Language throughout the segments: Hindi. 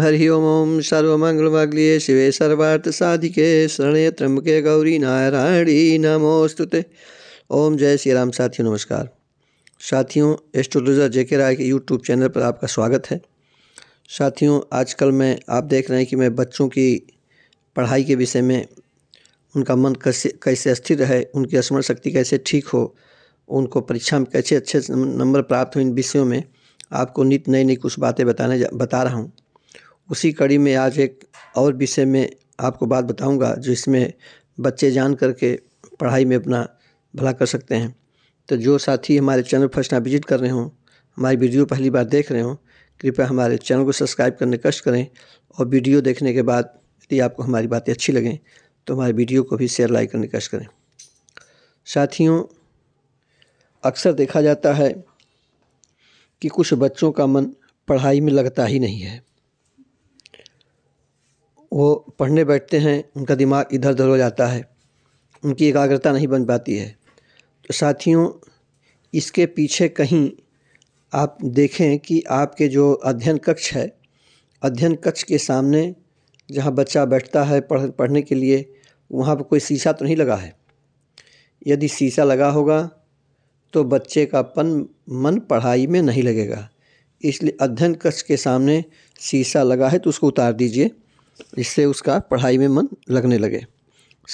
हरि ओम ओम सर्वमङ्गलमग्लिये शिवे साधिके शरणे त्र्यम्बके गौरी नारायणी नमोस्तुते ओम जय श्री राम साथियों नमस्कार साथियों एस्ट्रोलॉजर जेके राय के यूट्यूब चैनल पर आपका स्वागत है साथियों आजकल मैं आप देख रहे हैं कि मैं बच्चों की पढ़ाई के विषय में उनका मन कैसे कैसे स्थिर रहे उनकी स्मरण शक्ति कैसे ठीक हो उनको परीक्षा में कैसे अच्छे नंबर प्राप्त हो इन विषयों में आपको नित नई नई कुछ बातें बताने जा बता रहा हूँ उसी कड़ी में आज एक और विषय में आपको बात बताऊँगा इसमें बच्चे जान करके पढ़ाई में अपना भला कर सकते हैं तो जो साथी हमारे चैनल फर्स्ट टाइम विजिट कर रहे हों हमारी वीडियो पहली बार देख रहे हों कृपया हमारे चैनल को सब्सक्राइब करने कष्ट करें और वीडियो देखने के बाद यदि आपको हमारी बातें अच्छी लगें तो हमारे वीडियो को भी शेयर लाइक करने कष्ट करें साथियों अक्सर देखा जाता है कि कुछ बच्चों का मन पढ़ाई में लगता ही नहीं है वो पढ़ने बैठते हैं उनका दिमाग इधर उधर हो जाता है उनकी एकाग्रता नहीं बन पाती है तो साथियों इसके पीछे कहीं आप देखें कि आपके जो अध्ययन कक्ष है अध्ययन कक्ष के सामने जहाँ बच्चा बैठता है पढ़ पढ़ने के लिए वहाँ पर कोई शीशा तो नहीं लगा है यदि शीशा लगा होगा तो बच्चे का पन मन पढ़ाई में नहीं लगेगा इसलिए अध्ययन कक्ष के सामने शीशा लगा है तो उसको उतार दीजिए इससे उसका पढ़ाई में मन लगने लगे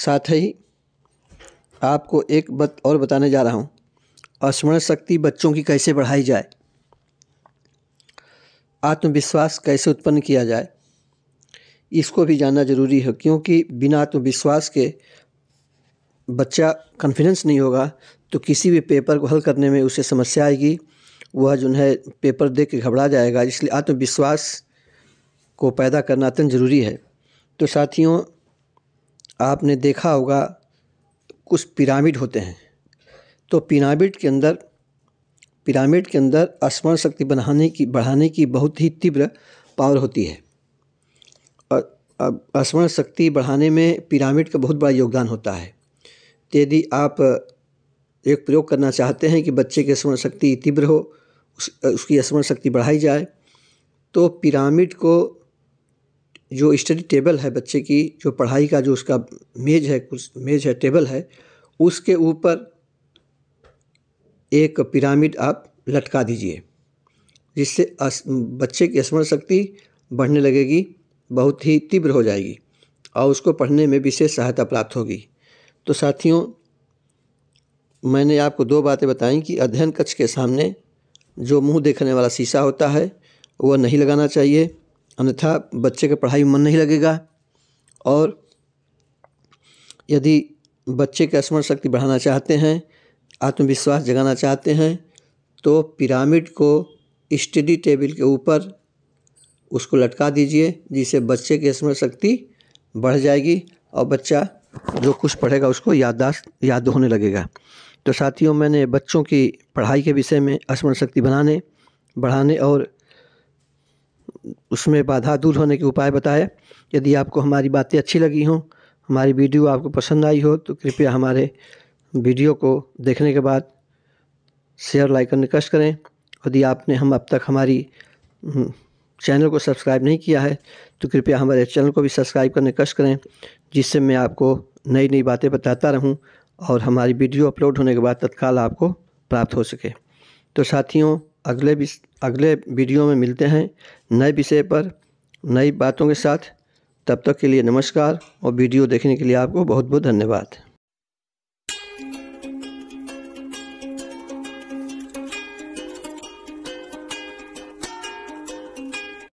साथ ही आपको एक बात और बताने जा रहा हूँ स्मरण शक्ति बच्चों की कैसे बढ़ाई जाए आत्मविश्वास कैसे उत्पन्न किया जाए इसको भी जानना जरूरी है क्योंकि बिना आत्मविश्वास के बच्चा कॉन्फिडेंस नहीं होगा तो किसी भी पेपर को हल करने में उसे समस्या आएगी वह जो है पेपर देख के घबरा जाएगा इसलिए आत्मविश्वास को पैदा करना अत्यंत ज़रूरी है तो साथियों आपने देखा होगा कुछ पिरामिड होते हैं तो पिरामिड के अंदर पिरामिड के अंदर स्मरण शक्ति बनाने की बढ़ाने की बहुत ही तीव्र पावर होती है और अब स्मरण शक्ति बढ़ाने में पिरामिड का बहुत बड़ा योगदान होता है तो यदि आप एक प्रयोग करना चाहते हैं कि बच्चे की स्मरण शक्ति तीव्र हो उस, उसकी स्मरण शक्ति बढ़ाई जाए तो पिरामिड को जो स्टडी टेबल है बच्चे की जो पढ़ाई का जो उसका मेज़ है कुछ मेज़ है टेबल है उसके ऊपर एक पिरामिड आप लटका दीजिए जिससे बच्चे की स्मरण शक्ति बढ़ने लगेगी बहुत ही तीव्र हो जाएगी और उसको पढ़ने में विशेष सहायता प्राप्त होगी तो साथियों मैंने आपको दो बातें बताई कि अध्ययन कक्ष के सामने जो मुंह देखने वाला शीशा होता है वह नहीं लगाना चाहिए अन्यथा बच्चे का पढ़ाई मन नहीं लगेगा और यदि बच्चे का स्मरण शक्ति बढ़ाना चाहते हैं आत्मविश्वास जगाना चाहते हैं तो पिरामिड को स्टडी टेबल के ऊपर उसको लटका दीजिए जिससे बच्चे की स्मरण शक्ति बढ़ जाएगी और बच्चा जो कुछ पढ़ेगा उसको याददाश्त याद होने लगेगा तो साथियों मैंने बच्चों की पढ़ाई के विषय में स्मरण शक्ति बनाने बढ़ाने और उसमें बाधा दूर होने के उपाय बताए यदि आपको हमारी बातें अच्छी लगी हों हमारी वीडियो आपको पसंद आई हो तो कृपया हमारे वीडियो को देखने के बाद शेयर लाइक और निकश करें यदि आपने हम अब तक हमारी हम्म, चैनल को सब्सक्राइब नहीं किया है तो कृपया हमारे चैनल को भी सब्सक्राइब करने कष्ट करें जिससे मैं आपको नई नई बातें बताता रहूं और हमारी वीडियो अपलोड होने के बाद तत्काल आपको प्राप्त हो सके तो साथियों अगले भी अगले वीडियो में मिलते हैं नए विषय पर नई बातों के साथ तब तक के लिए नमस्कार और वीडियो देखने के लिए आपको बहुत बहुत धन्यवाद